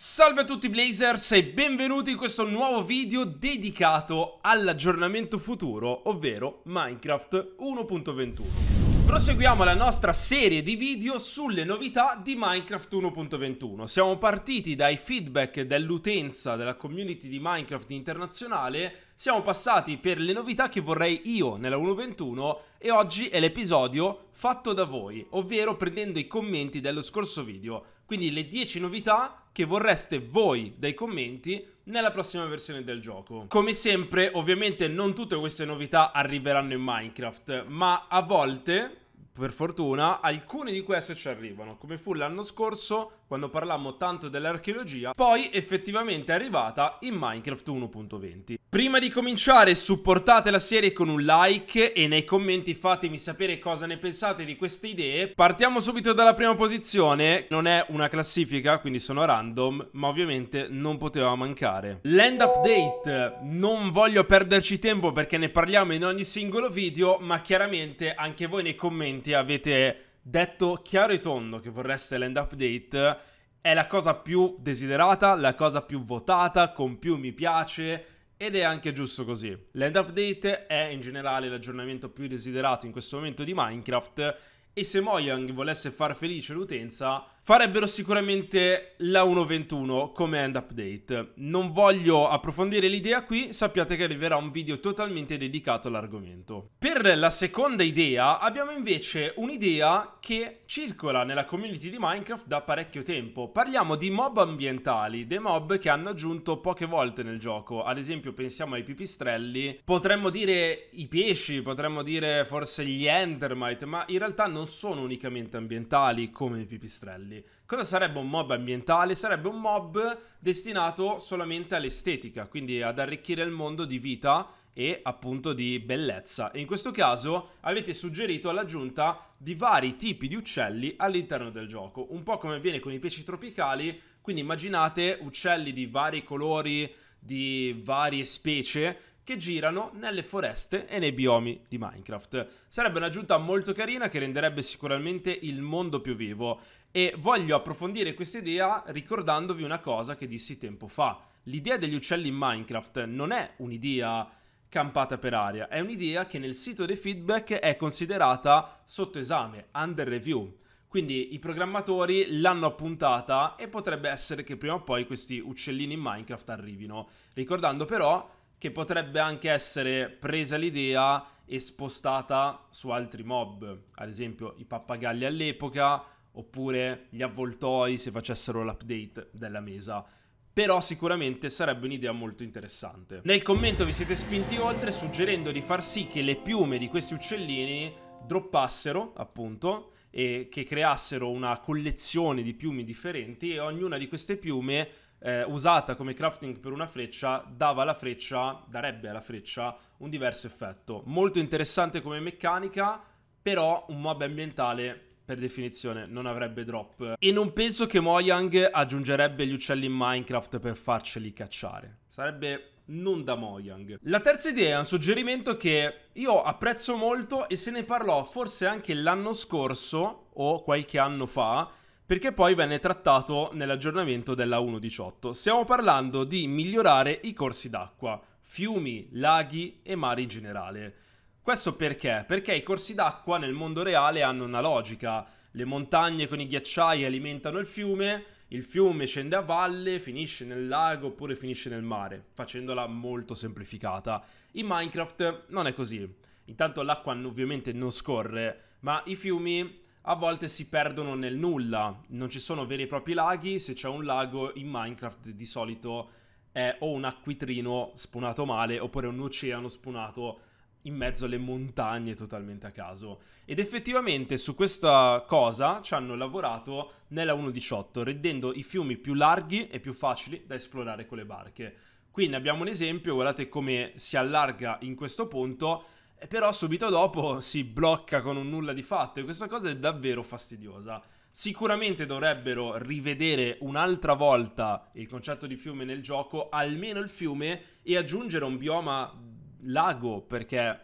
Salve a tutti Blazers e benvenuti in questo nuovo video dedicato all'aggiornamento futuro, ovvero Minecraft 1.21. Proseguiamo la nostra serie di video sulle novità di Minecraft 1.21. Siamo partiti dai feedback dell'utenza della community di Minecraft internazionale, siamo passati per le novità che vorrei io nella 1.21 e oggi è l'episodio fatto da voi, ovvero prendendo i commenti dello scorso video. Quindi le 10 novità che vorreste voi dai commenti nella prossima versione del gioco. Come sempre, ovviamente non tutte queste novità arriveranno in Minecraft, ma a volte per fortuna, alcune di queste ci arrivano, come fu l'anno scorso quando parlammo tanto dell'archeologia, poi effettivamente è arrivata in Minecraft 1.20. Prima di cominciare supportate la serie con un like e nei commenti fatemi sapere cosa ne pensate di queste idee. Partiamo subito dalla prima posizione, non è una classifica quindi sono random, ma ovviamente non poteva mancare. L'end update, non voglio perderci tempo perché ne parliamo in ogni singolo video, ma chiaramente anche voi nei commenti avete detto chiaro e tondo che vorreste l'end update, è la cosa più desiderata, la cosa più votata, con più mi piace ed è anche giusto così. L'end update è in generale l'aggiornamento più desiderato in questo momento di Minecraft e se Mojang volesse far felice l'utenza farebbero sicuramente la 1.21 come end update. Non voglio approfondire l'idea qui, sappiate che arriverà un video totalmente dedicato all'argomento. Per la seconda idea abbiamo invece un'idea che circola nella community di Minecraft da parecchio tempo. Parliamo di mob ambientali, dei mob che hanno aggiunto poche volte nel gioco. Ad esempio pensiamo ai pipistrelli, potremmo dire i pesci, potremmo dire forse gli endermite, ma in realtà non sono unicamente ambientali come i pipistrelli ambientali. Cosa sarebbe un mob ambientale? Sarebbe un mob destinato solamente all'estetica, quindi ad arricchire il mondo di vita e appunto di bellezza. E in questo caso avete suggerito l'aggiunta di vari tipi di uccelli all'interno del gioco, un po' come avviene con i pesci tropicali, quindi immaginate uccelli di vari colori, di varie specie che girano nelle foreste e nei biomi di Minecraft. Sarebbe un'aggiunta molto carina che renderebbe sicuramente il mondo più vivo e voglio approfondire questa idea ricordandovi una cosa che dissi tempo fa. L'idea degli uccelli in Minecraft non è un'idea campata per aria, è un'idea che nel sito dei feedback è considerata sotto esame, under review. Quindi i programmatori l'hanno appuntata e potrebbe essere che prima o poi questi uccellini in Minecraft arrivino. Ricordando però che potrebbe anche essere presa l'idea e spostata su altri mob, ad esempio i pappagalli all'epoca, oppure gli avvoltoi se facessero l'update della mesa. Però sicuramente sarebbe un'idea molto interessante. Nel commento vi siete spinti oltre suggerendo di far sì che le piume di questi uccellini droppassero, appunto, e che creassero una collezione di piume differenti e ognuna di queste piume eh, usata come crafting per una freccia, dava alla freccia, darebbe alla freccia un diverso effetto. Molto interessante come meccanica, però un mob ambientale per definizione non avrebbe drop. E non penso che Mojang aggiungerebbe gli uccelli in Minecraft per farceli cacciare. Sarebbe non da Mojang. La terza idea è un suggerimento che io apprezzo molto e se ne parlò forse anche l'anno scorso o qualche anno fa perché poi venne trattato nell'aggiornamento della 1.18. Stiamo parlando di migliorare i corsi d'acqua, fiumi, laghi e mari in generale. Questo perché? Perché i corsi d'acqua nel mondo reale hanno una logica. Le montagne con i ghiacciai alimentano il fiume, il fiume scende a valle, finisce nel lago oppure finisce nel mare, facendola molto semplificata. In Minecraft non è così. Intanto l'acqua ovviamente non scorre, ma i fiumi a volte si perdono nel nulla, non ci sono veri e propri laghi, se c'è un lago in Minecraft di solito è o un acquitrino spunato male oppure un oceano spunato in mezzo alle montagne totalmente a caso. Ed effettivamente su questa cosa ci hanno lavorato nella 1.18, rendendo i fiumi più larghi e più facili da esplorare con le barche. Qui ne abbiamo un esempio, guardate come si allarga in questo punto però subito dopo si blocca con un nulla di fatto e questa cosa è davvero fastidiosa. Sicuramente dovrebbero rivedere un'altra volta il concetto di fiume nel gioco, almeno il fiume, e aggiungere un bioma lago, perché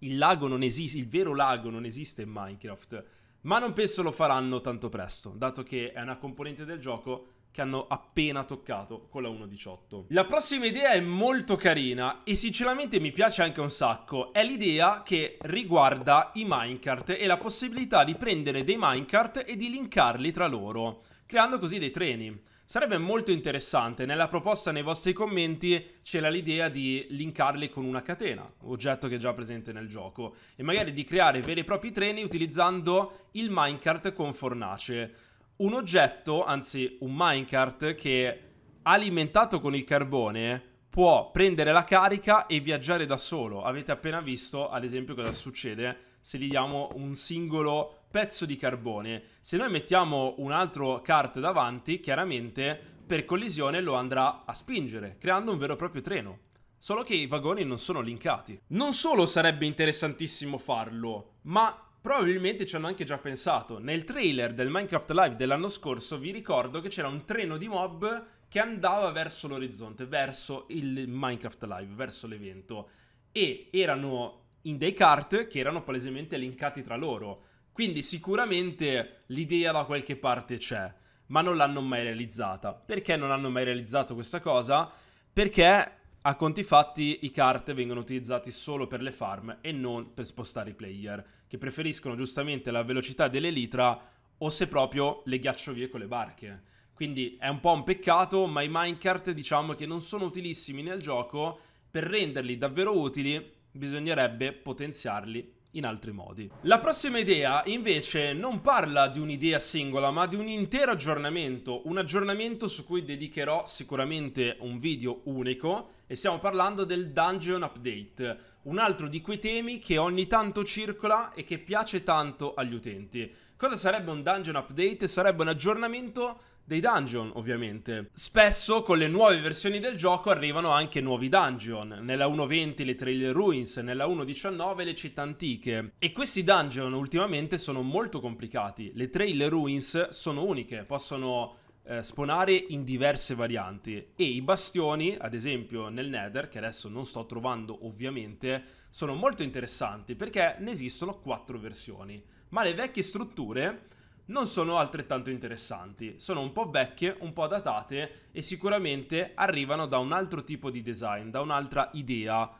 il lago non esiste, il vero lago non esiste in Minecraft. Ma non penso lo faranno tanto presto, dato che è una componente del gioco che hanno appena toccato con la 1.18. La prossima idea è molto carina e sinceramente mi piace anche un sacco. È l'idea che riguarda i minecart e la possibilità di prendere dei minecart e di linkarli tra loro, creando così dei treni. Sarebbe molto interessante, nella proposta nei vostri commenti c'era l'idea di linkarli con una catena, oggetto che è già presente nel gioco, e magari di creare veri e propri treni utilizzando il minecart con fornace un oggetto, anzi un minecart che alimentato con il carbone può prendere la carica e viaggiare da solo. Avete appena visto, ad esempio, cosa succede se gli diamo un singolo pezzo di carbone. Se noi mettiamo un altro kart davanti, chiaramente per collisione lo andrà a spingere, creando un vero e proprio treno. Solo che i vagoni non sono linkati. Non solo sarebbe interessantissimo farlo, ma Probabilmente ci hanno anche già pensato. Nel trailer del Minecraft Live dell'anno scorso vi ricordo che c'era un treno di mob che andava verso l'orizzonte, verso il Minecraft Live, verso l'evento. E erano in dei kart che erano palesemente linkati tra loro. Quindi sicuramente l'idea da qualche parte c'è, ma non l'hanno mai realizzata. Perché non hanno mai realizzato questa cosa? Perché a conti fatti i kart vengono utilizzati solo per le farm e non per spostare i player, che preferiscono giustamente la velocità dell'elitra o se proprio le ghiacciovie con le barche. Quindi è un po' un peccato, ma i minecart diciamo che non sono utilissimi nel gioco, per renderli davvero utili bisognerebbe potenziarli in altri modi. La prossima idea invece non parla di un'idea singola ma di un intero aggiornamento, un aggiornamento su cui dedicherò sicuramente un video unico e stiamo parlando del Dungeon Update, un altro di quei temi che ogni tanto circola e che piace tanto agli utenti. Cosa sarebbe un Dungeon Update? Sarebbe un aggiornamento dei dungeon, ovviamente. Spesso con le nuove versioni del gioco arrivano anche nuovi dungeon, nella 1.20 le Trailer Ruins, nella 1.19 le città antiche. E questi dungeon ultimamente sono molto complicati. Le Trailer Ruins sono uniche, possono eh, spawnare in diverse varianti e i bastioni, ad esempio nel Nether, che adesso non sto trovando ovviamente, sono molto interessanti perché ne esistono quattro versioni, ma le vecchie strutture non sono altrettanto interessanti. Sono un po' vecchie, un po' datate e sicuramente arrivano da un altro tipo di design, da un'altra idea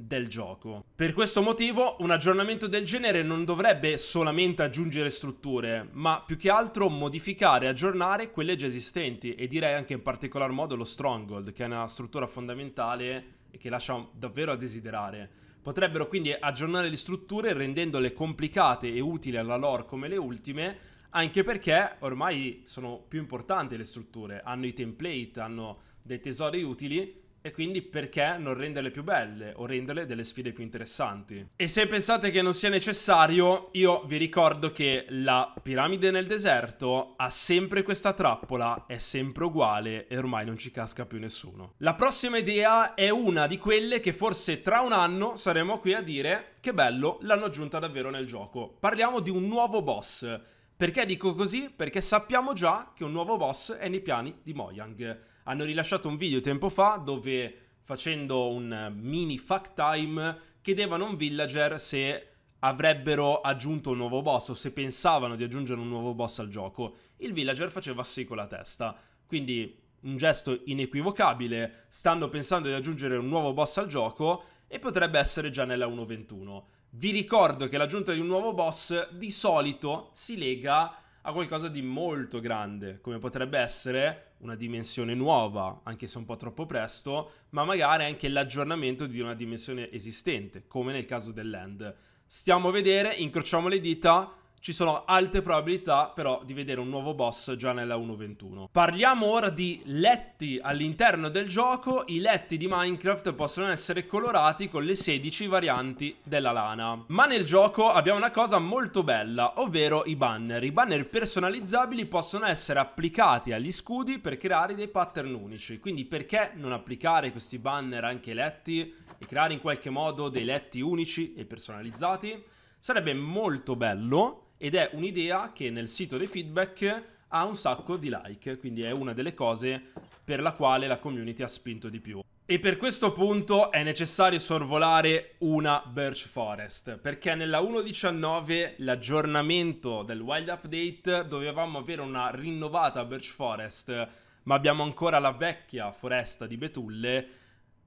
del gioco. Per questo motivo un aggiornamento del genere non dovrebbe solamente aggiungere strutture, ma più che altro modificare e aggiornare quelle già esistenti e direi anche in particolar modo lo Stronghold, che è una struttura fondamentale e che lascia davvero a desiderare. Potrebbero quindi aggiornare le strutture rendendole complicate e utili alla lore come le ultime, anche perché ormai sono più importanti le strutture, hanno i template, hanno dei tesori utili e quindi perché non renderle più belle o renderle delle sfide più interessanti? E se pensate che non sia necessario, io vi ricordo che la piramide nel deserto ha sempre questa trappola, è sempre uguale e ormai non ci casca più nessuno. La prossima idea è una di quelle che forse tra un anno saremo qui a dire che bello, l'hanno aggiunta davvero nel gioco. Parliamo di un nuovo boss perché dico così? Perché sappiamo già che un nuovo boss è nei piani di Mojang. Hanno rilasciato un video tempo fa dove facendo un mini fact time chiedevano a un villager se avrebbero aggiunto un nuovo boss o se pensavano di aggiungere un nuovo boss al gioco. Il villager faceva sì con la testa. Quindi un gesto inequivocabile, stanno pensando di aggiungere un nuovo boss al gioco e potrebbe essere già nella 1.21. Vi ricordo che l'aggiunta di un nuovo boss di solito si lega a qualcosa di molto grande, come potrebbe essere una dimensione nuova, anche se un po' troppo presto, ma magari anche l'aggiornamento di una dimensione esistente, come nel caso dell'End. Stiamo a vedere, incrociamo le dita, ci sono alte probabilità però di vedere un nuovo boss già nella 1.21. Parliamo ora di letti all'interno del gioco. I letti di Minecraft possono essere colorati con le 16 varianti della lana. Ma nel gioco abbiamo una cosa molto bella, ovvero i banner. I banner personalizzabili possono essere applicati agli scudi per creare dei pattern unici. Quindi perché non applicare questi banner anche ai letti e creare in qualche modo dei letti unici e personalizzati? Sarebbe molto bello ed è un'idea che nel sito dei feedback ha un sacco di like, quindi è una delle cose per la quale la community ha spinto di più. E per questo punto è necessario sorvolare una Birch Forest, perché nella 1.19, l'aggiornamento del Wild Update, dovevamo avere una rinnovata Birch Forest, ma abbiamo ancora la vecchia foresta di betulle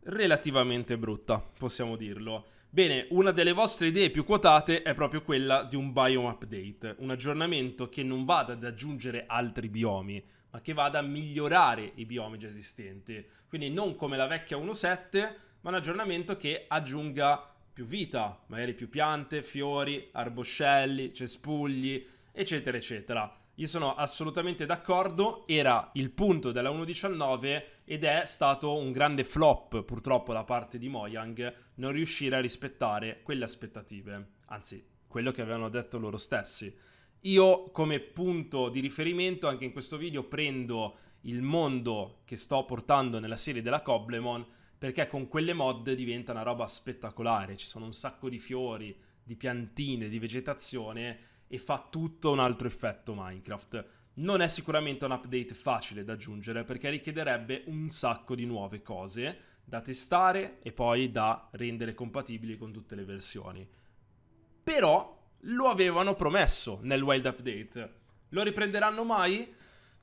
relativamente brutta, possiamo dirlo. Bene, una delle vostre idee più quotate è proprio quella di un biome update, un aggiornamento che non vada ad aggiungere altri biomi, ma che vada a migliorare i biomi già esistenti. Quindi non come la vecchia 1.7, ma un aggiornamento che aggiunga più vita, magari più piante, fiori, arboscelli, cespugli, eccetera, eccetera. Io sono assolutamente d'accordo, era il punto della 1.19 ed è stato un grande flop purtroppo da parte di Mojang non riuscire a rispettare quelle aspettative, anzi quello che avevano detto loro stessi. Io come punto di riferimento anche in questo video prendo il mondo che sto portando nella serie della Coblemon perché con quelle mod diventa una roba spettacolare, ci sono un sacco di fiori, di piantine, di vegetazione e fa tutto un altro effetto Minecraft. Non è sicuramente un update facile da aggiungere perché richiederebbe un sacco di nuove cose da testare e poi da rendere compatibili con tutte le versioni. Però lo avevano promesso nel wild update. Lo riprenderanno mai?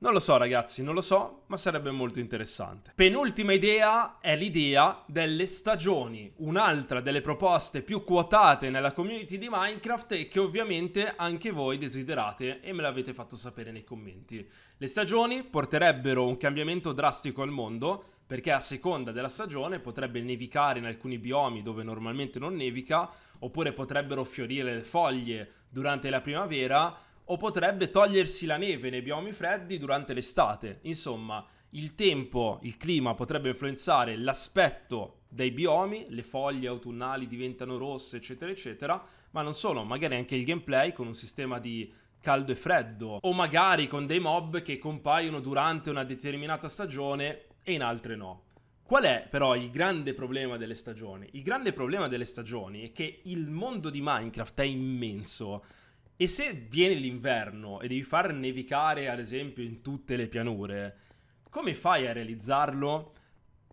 Non lo so ragazzi, non lo so, ma sarebbe molto interessante. Penultima idea è l'idea delle stagioni, un'altra delle proposte più quotate nella community di Minecraft e che ovviamente anche voi desiderate e me l'avete fatto sapere nei commenti. Le stagioni porterebbero un cambiamento drastico al mondo, perché a seconda della stagione potrebbe nevicare in alcuni biomi dove normalmente non nevica, oppure potrebbero fiorire le foglie durante la primavera, o potrebbe togliersi la neve nei biomi freddi durante l'estate. Insomma, il tempo, il clima potrebbe influenzare l'aspetto dei biomi, le foglie autunnali diventano rosse, eccetera, eccetera, ma non solo, magari anche il gameplay con un sistema di caldo e freddo, o magari con dei mob che compaiono durante una determinata stagione e in altre no. Qual è però il grande problema delle stagioni? Il grande problema delle stagioni è che il mondo di Minecraft è immenso e se viene l'inverno e devi far nevicare, ad esempio, in tutte le pianure, come fai a realizzarlo?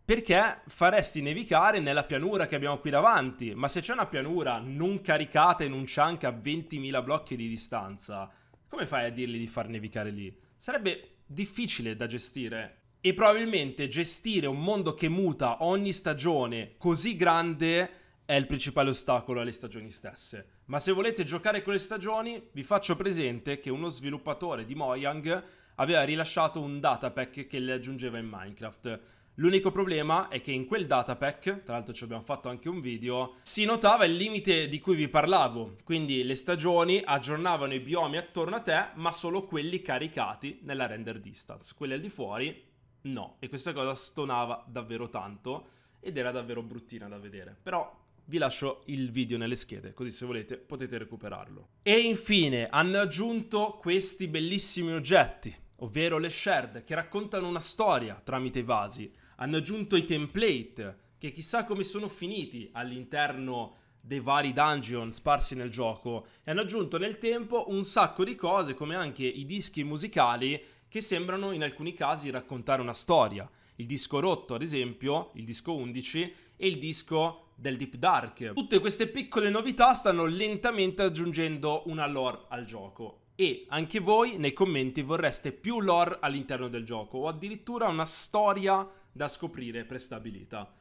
Perché faresti nevicare nella pianura che abbiamo qui davanti, ma se c'è una pianura non caricata in un chunk a 20.000 blocchi di distanza, come fai a dirgli di far nevicare lì? Sarebbe difficile da gestire. E probabilmente gestire un mondo che muta ogni stagione così grande è il principale ostacolo alle stagioni stesse ma se volete giocare con le stagioni, vi faccio presente che uno sviluppatore di Mojang aveva rilasciato un datapack che le aggiungeva in Minecraft. L'unico problema è che in quel datapack, tra l'altro ci abbiamo fatto anche un video, si notava il limite di cui vi parlavo, quindi le stagioni aggiornavano i biomi attorno a te, ma solo quelli caricati nella render distance, quelli al di fuori no, e questa cosa stonava davvero tanto ed era davvero bruttina da vedere, però vi lascio il video nelle schede, così se volete potete recuperarlo. E infine hanno aggiunto questi bellissimi oggetti, ovvero le shard, che raccontano una storia tramite i vasi. Hanno aggiunto i template, che chissà come sono finiti all'interno dei vari dungeon sparsi nel gioco e hanno aggiunto nel tempo un sacco di cose come anche i dischi musicali che sembrano in alcuni casi raccontare una storia. Il disco rotto, ad esempio, il disco 11 e il disco del Deep Dark. Tutte queste piccole novità stanno lentamente aggiungendo una lore al gioco e anche voi nei commenti vorreste più lore all'interno del gioco o addirittura una storia da scoprire prestabilita.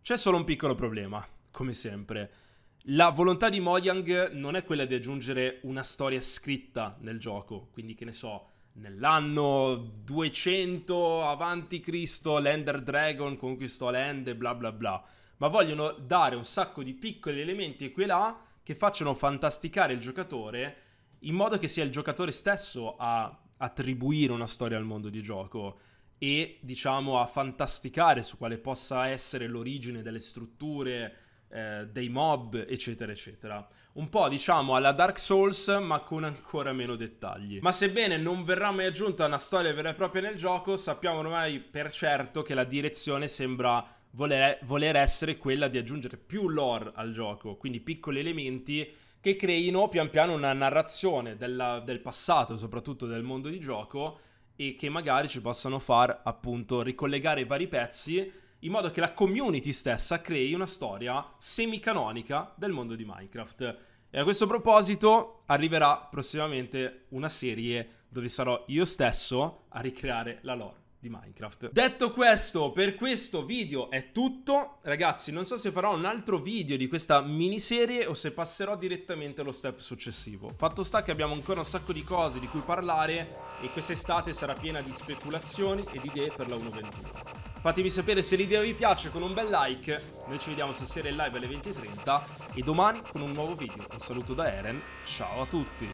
C'è solo un piccolo problema, come sempre. La volontà di Mojang non è quella di aggiungere una storia scritta nel gioco, quindi che ne so, nell'anno 200 avanti Cristo l'Ender Dragon conquistò l'End e bla bla bla ma vogliono dare un sacco di piccoli elementi qui e là che facciano fantasticare il giocatore in modo che sia il giocatore stesso a attribuire una storia al mondo di gioco e diciamo a fantasticare su quale possa essere l'origine delle strutture, eh, dei mob, eccetera, eccetera. Un po' diciamo alla Dark Souls, ma con ancora meno dettagli. Ma sebbene non verrà mai aggiunta una storia vera e propria nel gioco, sappiamo ormai per certo che la direzione sembra voler, voler essere quella di aggiungere più lore al gioco, quindi piccoli elementi che creino pian piano una narrazione della, del passato, soprattutto del mondo di gioco, e che magari ci possano far appunto ricollegare i vari pezzi in modo che la community stessa crei una storia semicanonica del mondo di Minecraft. E a questo proposito arriverà prossimamente una serie dove sarò io stesso a ricreare la lore di Minecraft. Detto questo, per questo video è tutto. Ragazzi, non so se farò un altro video di questa miniserie o se passerò direttamente allo step successivo. Fatto sta che abbiamo ancora un sacco di cose di cui parlare e quest'estate sarà piena di speculazioni e di idee per la 1.21. Fatemi sapere se l'idea vi piace con un bel like. Noi ci vediamo stasera in live alle 20.30 e domani con un nuovo video. Un saluto da Eren, ciao a tutti!